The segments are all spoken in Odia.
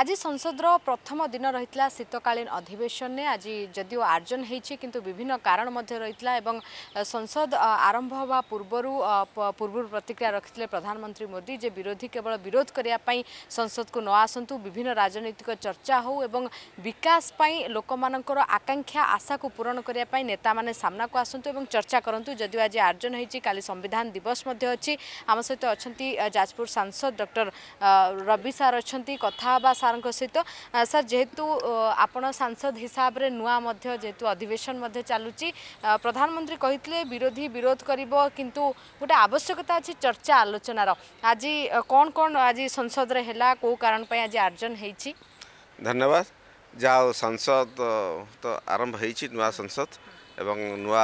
আজ সংসদর প্রথম দিন রয়েছে শীতকালীন অধিবেশনে আজ যদিও আর্জন হয়েছে কিন্তু বিভিন্ন কারণ মধ্যে রয়েছে এবং সংসদ আরম্ভ হওয়া পূর্ব পূর্ব প্রতিক্রিয়া রাখি প্রধানমন্ত্রী মোদি যে বিরোধী কেবল বিরোধ করা সংসদক ন আসন্তু বিভিন্ন রাজনৈতিক চর্চা হো এবং বিকাশ পাই লোক লোকমানঙ্কর আকাঙ্ক্ষা আশাকু পূরণ করা নেতা মানে সামনাকু আসন্তু এবং চর্চা করতু যদিও আজ আর্জন হয়েছে কালি সংবিধান দিবস মধ্যে অছি আমার সহ অনেক যাজপুর সাংসদ ডক্টর রবি সার অ কথা হওয়া ସାର୍ଙ୍କ ସହିତ ସାର୍ ଯେହେତୁ ଆପଣ ସାଂସଦ ହିସାବରେ ନୂଆ ମଧ୍ୟ ଯେହେତୁ ଅଧିବେଶନ ମଧ୍ୟ ଚାଲୁଛି ପ୍ରଧାନମନ୍ତ୍ରୀ କହିଥିଲେ ବିରୋଧୀ ବିରୋଧ କରିବ କିନ୍ତୁ ଗୋଟେ ଆବଶ୍ୟକତା ଅଛି ଚର୍ଚ୍ଚା ଆଲୋଚନାର ଆଜି କ'ଣ କ'ଣ ଆଜି ସଂସଦରେ ହେଲା କେଉଁ କାରଣ ପାଇଁ ଆଜି ଆର୍ଜନ ହୋଇଛି ଧନ୍ୟବାଦ ଯାହା ହଉ ସଂସଦ ତ ଆରମ୍ଭ ହୋଇଛି ନୂଆ ସଂସଦ ଏବଂ ନୂଆ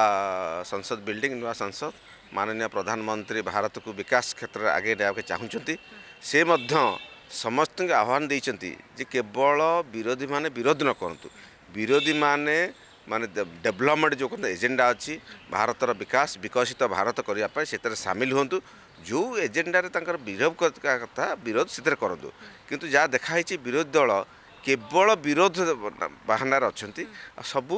ସଂସଦ ବିଲ୍ଡିଂ ନୂଆ ସଂସଦ ମାନନୀୟ ପ୍ରଧାନମନ୍ତ୍ରୀ ଭାରତକୁ ବିକାଶ କ୍ଷେତ୍ରରେ ଆଗେଇ ନେବାକୁ ଚାହୁଁଛନ୍ତି ସେ ମଧ୍ୟ ସମସ୍ତଙ୍କୁ ଆହ୍ୱାନ ଦେଇଛନ୍ତି ଯେ କେବଳ ବିରୋଧୀମାନେ ବିରୋଧ ନ କରନ୍ତୁ ବିରୋଧୀମାନେ ମାନେ ଡେଭଲପମେଣ୍ଟ ଯେଉଁ କହନ୍ତି ଏଜେଣ୍ଡା ଅଛି ଭାରତର ବିକାଶ ବିକଶିତ ଭାରତ କରିବା ପାଇଁ ସେଥିରେ ସାମିଲ ହୁଅନ୍ତୁ ଯେଉଁ ଏଜେଣ୍ଡାରେ ତାଙ୍କର ବିରୋଧ କଥା ବିରୋଧ ସେଥିରେ କରନ୍ତୁ କିନ୍ତୁ ଯାହା ଦେଖାହେଇଛି ବିରୋଧୀ ଦଳ କେବଳ ବିରୋଧ ବାହାନାରେ ଅଛନ୍ତି ଆଉ ସବୁ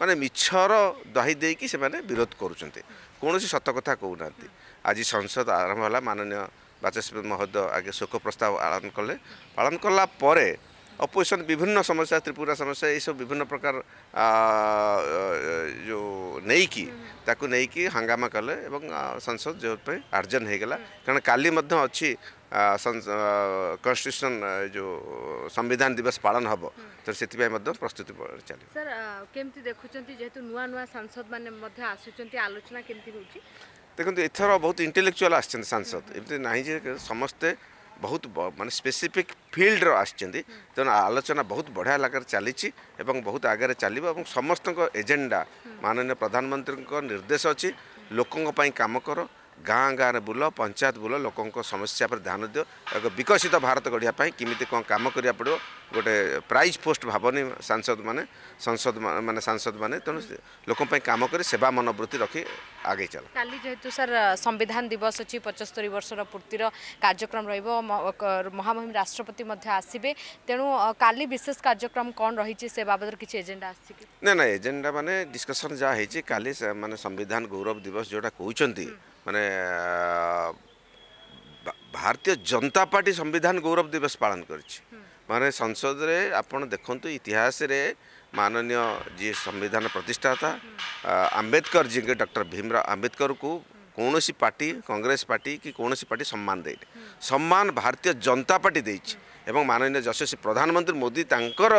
ମାନେ ମିଛର ଦହି ଦେଇକି ସେମାନେ ବିରୋଧ କରୁଛନ୍ତି କୌଣସି ସତ କଥା କହୁନାହାନ୍ତି ଆଜି ସଂସଦ ଆରମ୍ଭ ହେଲା ମାନନୀୟ ବାଚସ୍ପତି ମହୋଦୟ ଆଗେ ଶୋକ ପ୍ରସ୍ତାବ ପାଳନ କଲେ ପାଳନ କଲା ପରେ ଅପୋଜିସନ୍ ବିଭିନ୍ନ ସମସ୍ୟା ତ୍ରିପୁରା ସମସ୍ୟା ଏଇସବୁ ବିଭିନ୍ନ ପ୍ରକାର ଯେଉଁ ନେଇକି ତାକୁ ନେଇକି ହଙ୍ଗାମା କଲେ ଏବଂ ସଂସଦ ଯେଉଁ ପାଇଁ ଆର୍ଜନ ହୋଇଗଲା କାରଣ କାଲି ମଧ୍ୟ ଅଛି কনস্টিটিউশন যে সংবিধান দিবস পালন হব তো সেই প্রস্তুতি চাল স্যার কেমতি দেখুছেন যেহেতু নূয়া নূয়া সাংসদ মানে মধ্যে আসুচন্তি আলোচনা কেমতি হচ্ছে ଦେଖନ୍ତୁ ଏଥର ବହୁତ ଇଣ୍ଟେଲେକ୍ଚୁଆଲ୍ ଆସିଛନ୍ତି ସାଂସଦ ଏମିତି ନାହିଁ ଯେ ସମସ୍ତେ ବହୁତ ମାନେ ସ୍ପେସିଫିକ୍ ଫିଲ୍ଡର ଆସିଛନ୍ତି ତେଣୁ ଆଲୋଚନା ବହୁତ ବଢ଼ିଆ ଲାଗରେ ଚାଲିଛି ଏବଂ ବହୁତ ଆଗରେ ଚାଲିବ ଏବଂ ସମସ୍ତଙ୍କ ଏଜେଣ୍ଡା ମାନନୀୟ ପ୍ରଧାନମନ୍ତ୍ରୀଙ୍କ ନିର୍ଦ୍ଦେଶ ଅଛି ଲୋକଙ୍କ ପାଇଁ କାମ କର गाँ गाँ र बोल पञ्चायत बुल लोक समस्या ध्यान दियो बिकशित भारत गढाइ के पऱ्यो गोटे प्राइज पोस्ट भावनी सांसद म सांसद म त लोकरी सेवा मनोब्ति सर संविधान दिवस अहिले पचस्तरी वर्ष र कार्यक्रम कार्कम राष्ट्रपति आसे तेणु विशेष कार्यक्रम कन्चिची बाबदेखि एजेन्डा आजेन्डा मिसकसन जहाँ चाहिँ कि संविधान गौरव दिवस जोडा क ମାନେ ଭାରତୀୟ ଜନତା ପାର୍ଟି ସମ୍ବିଧାନ ଗୌରବ ଦିବସ ପାଳନ କରିଛି ମାନେ ସଂସଦରେ ଆପଣ ଦେଖନ୍ତୁ ଇତିହାସରେ ମାନନୀୟ ଯିଏ ସମ୍ବିଧାନ ପ୍ରତିଷ୍ଠାତା ଆମ୍ବେଦକର ଯିଏକି ଡକ୍ଟର ଭୀମରାଓ ଆମ୍ବେଦକରକୁ କୌଣସି ପାର୍ଟି କଂଗ୍ରେସ ପାର୍ଟି କି କୌଣସି ପାର୍ଟି ସମ୍ମାନ ଦେଇନି ସମ୍ମାନ ଭାରତୀୟ ଜନତା ପାର୍ଟି ଦେଇଛି ଏବଂ ମାନନୀୟ ଯଶସ୍ୱୀ ପ୍ରଧାନମନ୍ତ୍ରୀ ମୋଦି ତାଙ୍କର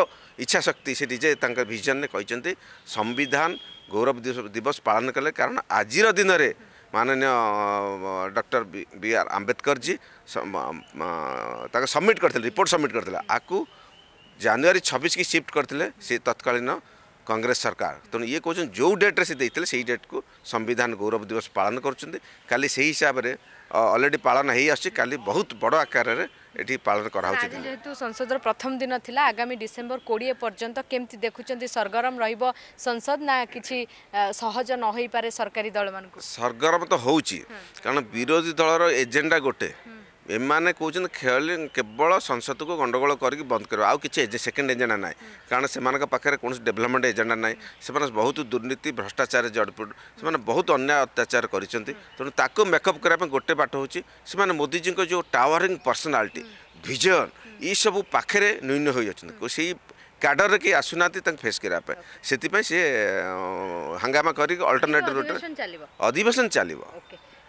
ଇଚ୍ଛା ଶକ୍ତି ସେ ନିଜେ ତାଙ୍କ ଭିଜନରେ କହିଛନ୍ତି ସମ୍ବିଧାନ ଗୌରବ ଦିବସ ପାଳନ କଲେ କାରଣ ଆଜିର ଦିନରେ माननीय doctor B R Ambedkar ji submit करते रिपोर्ट सबमिट करते आपको ଜାନୁଆରୀ ଛବିଶକି ସିଫ୍ଟ କରିଥିଲେ ସେ ତତ୍କାଳୀନ କଂଗ୍ରେସ ସରକାର ତେଣୁ ଇଏ କହୁଛନ୍ତି ଯେଉଁ ଡେଟ୍ରେ ସେ ଦେଇଥିଲେ ସେଇ ଡେଟ୍କୁ ସମ୍ବିଧାନ ଗୌରବ ଦିବସ ପାଳନ କରୁଛନ୍ତି କାଲି ସେହି ହିସାବରେ ଅଲରେଡ଼ି ପାଳନ ହୋଇଆସୁଛି କାଲି ବହୁତ ବଡ଼ ଆକାରରେ ଏଠି ପାଳନ କରାହଉଛି ଯେହେତୁ ସଂସଦର ପ୍ରଥମ ଦିନ ଥିଲା ଆଗାମୀ ଡିସେମ୍ବର କୋଡ଼ିଏ ପର୍ଯ୍ୟନ୍ତ କେମିତି ଦେଖୁଛନ୍ତି ସରଗରମ ରହିବ ସଂସଦ ନା କିଛି ସହଜ ନ ହୋଇପାରେ ସରକାରୀ ଦଳମାନଙ୍କୁ ସରଗରମ ତ ହେଉଛି କାରଣ ବିରୋଧୀ ଦଳର ଏଜେଣ୍ଡା ଗୋଟେ ଏମାନେ କହୁଛନ୍ତି ଖେଳି କେବଳ ସଂସଦକୁ ଗଣ୍ଡଗୋଳ କରିକି ବନ୍ଦ କରିବ ଆଉ କିଛି ସେକେଣ୍ଡ ଏଜେଣ୍ଡା ନାହିଁ କାରଣ ସେମାନଙ୍କ ପାଖରେ କୌଣସି ଡେଭଲପମେଣ୍ଟ ଏଜେଣ୍ଡା ନାହିଁ ସେମାନେ ବହୁତ ଦୁର୍ନୀତି ଭ୍ରଷ୍ଟାଚାର ଜଡ଼ପୁଟ ସେମାନେ ବହୁତ ଅନ୍ୟାୟ ଅତ୍ୟାଚାର କରିଛନ୍ତି ତେଣୁ ତାକୁ ମେକଅପ୍ କରିବା ପାଇଁ ଗୋଟେ ବାଟ ହେଉଛି ସେମାନେ ମୋଦିଜୀଙ୍କ ଯେଉଁ ଟାୱାରିଂ ପର୍ସନାଲିଟି ଭିଜନ୍ ଏସବୁ ପାଖରେ ନ୍ୟୁନ ହୋଇଅଛନ୍ତି ସେଇ କ୍ୟାଡରରେ କେହି ଆସୁନାହାନ୍ତି ତାଙ୍କୁ ଫେସ୍ କରିବା ପାଇଁ ସେଥିପାଇଁ ସିଏ ହଙ୍ଗାମା କରିକି ଅଲ୍ଟରନେଟିଭ୍ ରୁଟ୍ରେ ଅଧିବେଶନ ଚାଲିବ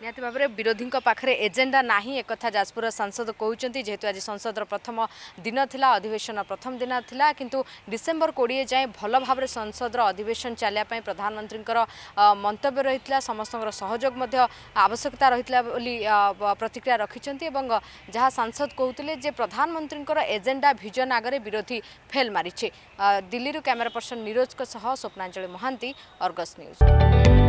ନିହାତି ଭାବରେ ବିରୋଧୀଙ୍କ ପାଖରେ ଏଜେଣ୍ଡା ନାହିଁ ଏକଥା ଯାଜପୁରର ସାଂସଦ କହୁଛନ୍ତି ଯେହେତୁ ଆଜି ସଂସଦର ପ୍ରଥମ ଦିନ ଥିଲା ଅଧିବେଶନ ପ୍ରଥମ ଦିନ ଥିଲା କିନ୍ତୁ ଡିସେମ୍ବର କୋଡ଼ିଏ ଯାଏଁ ଭଲ ଭାବରେ ସଂସଦର ଅଧିବେଶନ ଚାଲିବା ପାଇଁ ପ୍ରଧାନମନ୍ତ୍ରୀଙ୍କର ମନ୍ତବ୍ୟ ରହିଥିଲା ସମସ୍ତଙ୍କର ସହଯୋଗ ମଧ୍ୟ ଆବଶ୍ୟକତା ରହିଥିଲା ବୋଲି ପ୍ରତିକ୍ରିୟା ରଖିଛନ୍ତି ଏବଂ ଯାହା ସାଂସଦ କହୁଥିଲେ ଯେ ପ୍ରଧାନମନ୍ତ୍ରୀଙ୍କର ଏଜେଣ୍ଡା ଭିଜନ ଆଗରେ ବିରୋଧୀ ଫେଲ୍ ମାରିଛି ଦିଲ୍ଲୀରୁ କ୍ୟାମେରା ପର୍ସନ୍ ନିରୋଜଙ୍କ ସହ ସ୍ୱପ୍ନାଞ୍ଜଳି ମହାନ୍ତି ଅର୍ଗସ୍ ନ୍ୟୁଜ୍